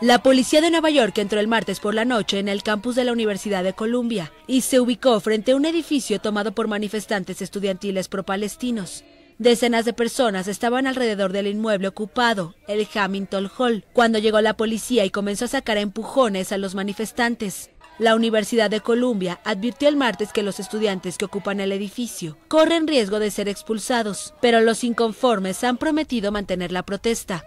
La policía de Nueva York entró el martes por la noche en el campus de la Universidad de Columbia y se ubicó frente a un edificio tomado por manifestantes estudiantiles pro-palestinos. Decenas de personas estaban alrededor del inmueble ocupado, el Hamilton Hall, cuando llegó la policía y comenzó a sacar empujones a los manifestantes. La Universidad de Columbia advirtió el martes que los estudiantes que ocupan el edificio corren riesgo de ser expulsados, pero los inconformes han prometido mantener la protesta.